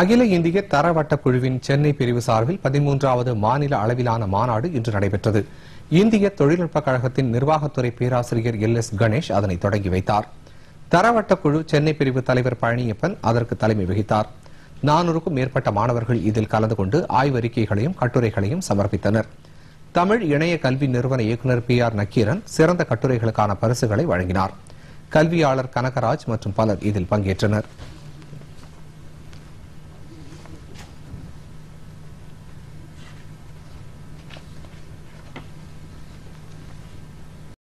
அகில இந்திய தரவட்ட குழுவின் சென்னை பிரிவு சார்பில் பதிமூன்றாவது மாநில அளவிலான மாநாடு இன்று நடைபெற்றது இந்திய தொழில்நுட்ப கழகத்தின் நிர்வாகத்துறை பேராசிரியர் எல் எஸ் கணேஷ் அதனை தொடங்கி வைத்தார் தரவட்ட குழு சென்னை பிரிவு தலைவர் பழனியப்பன் அதற்கு தலைமை வகித்தார் நானூறுக்கும் மேற்பட்ட மாணவர்கள் இதில் கலந்து கொண்டு ஆய்வறிக்கைகளையும் கட்டுரைகளையும் சமர்ப்பித்தனர் தமிழ் இணைய கல்வி நிறுவன இயக்குநர் பி ஆர் நக்கீரன் சிறந்த கட்டுரைகளுக்கான பரிசுகளை வழங்கினார் கல்வியாளர் கனகராஜ் மற்றும் பலர் இதில் பங்கேற்றனர்